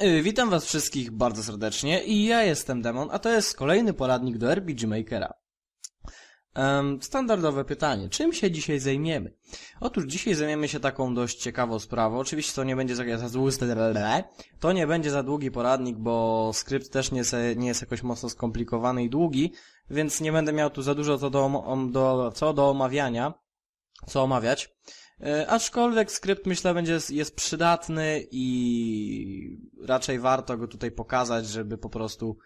E, witam was wszystkich bardzo serdecznie i ja jestem Demon, a to jest kolejny poradnik do RPG Makera. Um, standardowe pytanie, czym się dzisiaj zajmiemy? Otóż dzisiaj zajmiemy się taką dość ciekawą sprawą, oczywiście to nie będzie za, za długi, to nie będzie za długi poradnik, bo skrypt też nie jest, nie jest jakoś mocno skomplikowany i długi, więc nie będę miał tu za dużo co do, do, co do omawiania, co omawiać. E, aczkolwiek skrypt myślę będzie jest przydatny i raczej warto go tutaj pokazać, żeby po prostu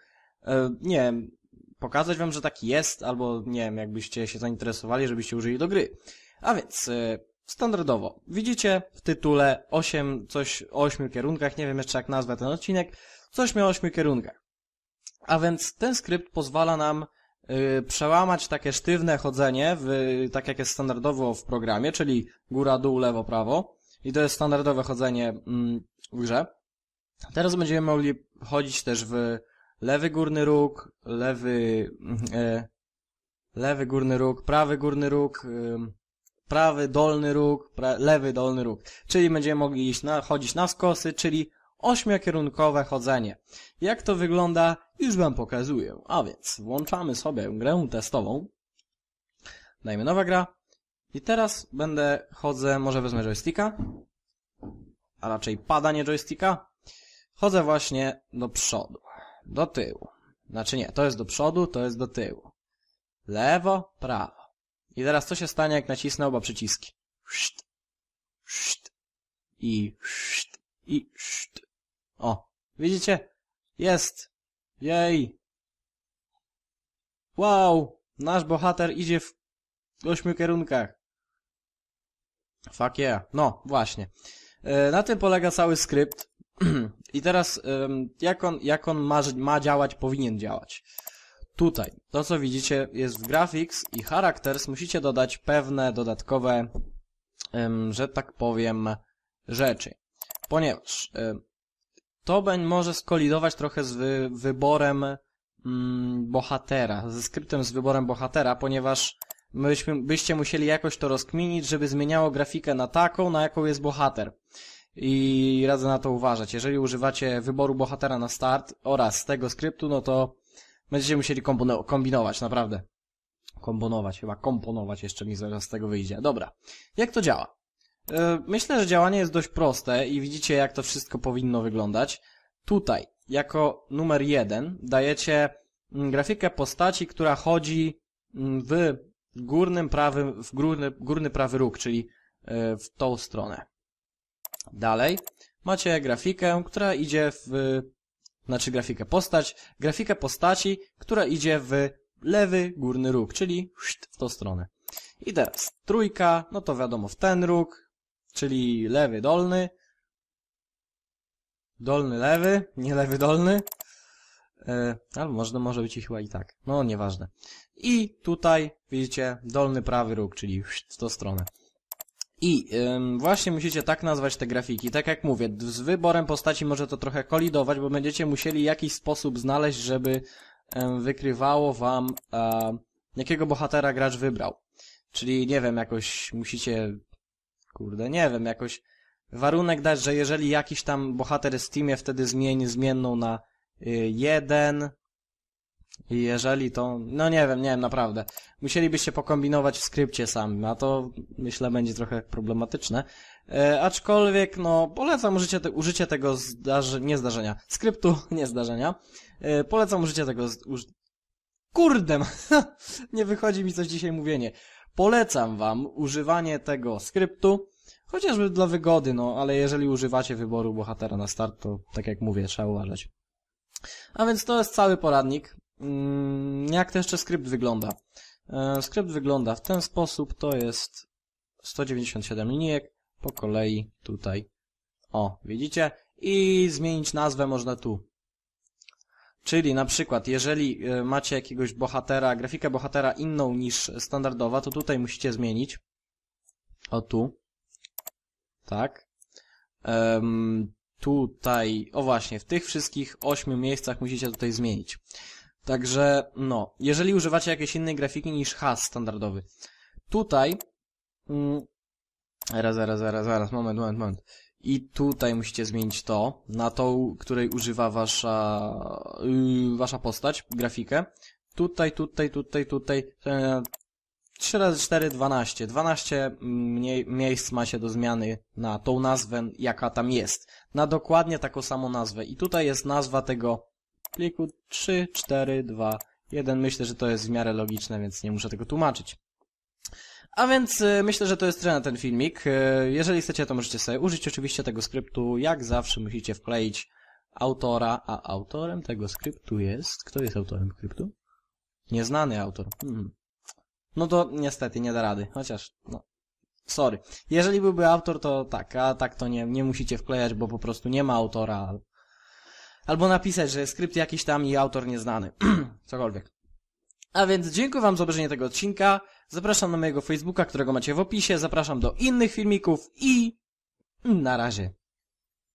e, nie wiem, pokazać wam, że tak jest, albo nie wiem, jakbyście się zainteresowali, żebyście użyli do gry. A więc e, standardowo widzicie w tytule 8 coś o 8 kierunkach, nie wiem jeszcze jak nazwę ten odcinek, coś o 8 kierunkach. A więc ten skrypt pozwala nam Y, przełamać takie sztywne chodzenie, w, tak jak jest standardowo w programie, czyli góra, dół, lewo, prawo. I to jest standardowe chodzenie mm, w grze. Teraz będziemy mogli chodzić też w lewy górny róg, lewy, mm, e, lewy górny róg, prawy górny róg, prawy dolny róg, pra lewy dolny róg. Czyli będziemy mogli iść na, chodzić na skosy, czyli ośmiokierunkowe chodzenie. Jak to wygląda, już Wam pokazuję. A więc włączamy sobie grę testową. Dajmy nowa gra. I teraz będę chodzę, może wezmę joysticka, a raczej pada, nie joysticka. Chodzę właśnie do przodu, do tyłu. Znaczy nie, to jest do przodu, to jest do tyłu. Lewo, prawo. I teraz co się stanie, jak nacisnę oba przyciski? Szt, szt, i szt, i szt. O, widzicie? Jest! Jej! Wow! Nasz bohater idzie w ośmiu kierunkach. Fuck yeah. No, właśnie. E, na tym polega cały skrypt. I teraz, jak on, jak on ma, ma działać, powinien działać. Tutaj, to co widzicie jest w graphics i characters musicie dodać pewne dodatkowe, że tak powiem, rzeczy. Ponieważ to będzie może skolidować trochę z wy, wyborem mm, bohatera, ze skryptem z wyborem bohatera, ponieważ myśmy, byście musieli jakoś to rozkminić, żeby zmieniało grafikę na taką, na jaką jest bohater. I radzę na to uważać. Jeżeli używacie wyboru bohatera na start oraz tego skryptu, no to będziecie musieli kombinować, naprawdę. Komponować, chyba komponować jeszcze mi zaraz z tego wyjdzie. Dobra, jak to działa? E, myślę, że działanie jest dość proste i widzicie, jak to wszystko powinno wyglądać. Tutaj, jako numer jeden, dajecie mm, grafikę postaci, która chodzi mm, w górnym prawym, w górny, górny prawy róg, czyli e, w tą stronę. Dalej macie grafikę, która idzie w, znaczy grafikę postać, grafikę postaci, która idzie w lewy górny róg, czyli w tą stronę. I teraz trójka, no to wiadomo w ten róg, czyli lewy dolny, dolny lewy, nie lewy dolny, e, albo może, no, może być i chyba i tak, no nieważne. I tutaj widzicie dolny prawy róg, czyli w tą stronę. I ym, właśnie musicie tak nazwać te grafiki. Tak jak mówię, z wyborem postaci może to trochę kolidować, bo będziecie musieli jakiś sposób znaleźć, żeby ym, wykrywało wam, jakiego bohatera gracz wybrał. Czyli, nie wiem, jakoś musicie Kurde, nie wiem, jakoś warunek dać, że jeżeli jakiś tam bohater jest w teamie, wtedy zmieni zmienną na y, jeden i jeżeli to, no nie wiem, nie wiem, naprawdę. Musielibyście pokombinować w skrypcie sami, a to myślę będzie trochę problematyczne. E, aczkolwiek, no, polecam użycie, te, użycie tego zdarzenia, nie zdarzenia, skryptu, nie zdarzenia. E, polecam użycie tego, uż, Kurde, nie wychodzi mi coś dzisiaj mówienie. Polecam wam używanie tego skryptu, chociażby dla wygody, no, ale jeżeli używacie wyboru bohatera na start, to tak jak mówię, trzeba uważać. A więc to jest cały poradnik. Mm, jak to jeszcze skrypt wygląda? E, skrypt wygląda w ten sposób, to jest 197 linijek po kolei tutaj. O, widzicie? I zmienić nazwę można tu. Czyli na przykład, jeżeli e, macie jakiegoś bohatera, grafikę bohatera inną niż standardowa, to tutaj musicie zmienić. O tu. Tak. Um, tutaj, o właśnie, w tych wszystkich ośmiu miejscach musicie tutaj zmienić. Także, no, jeżeli używacie jakiejś innej grafiki niż has standardowy. Tutaj, mm, zaraz, zaraz, zaraz, zaraz, moment, moment, moment i tutaj musicie zmienić to na tą, której używa wasza, yy, wasza postać, grafikę. Tutaj, tutaj, tutaj, tutaj, yy, e, 3 razy 4, 12. 12 mniej, miejsc ma się do zmiany na tą nazwę, jaka tam jest. Na dokładnie taką samą nazwę. I tutaj jest nazwa tego pliku 3, 4, 2, 1. Myślę, że to jest w miarę logiczne, więc nie muszę tego tłumaczyć. A więc y, myślę, że to jest tyle na ten filmik. Y, jeżeli chcecie, to możecie sobie użyć oczywiście tego skryptu. Jak zawsze musicie wkleić autora, a autorem tego skryptu jest... Kto jest autorem skryptu? Nieznany autor. Hmm. No to niestety nie da rady, chociaż no, sorry. Jeżeli byłby autor, to tak, a tak to nie, nie musicie wklejać, bo po prostu nie ma autora. Albo napisać, że skrypt jakiś tam i autor nieznany. Cokolwiek. A więc dziękuję Wam za obejrzenie tego odcinka. Zapraszam na mojego Facebooka, którego macie w opisie. Zapraszam do innych filmików i na razie.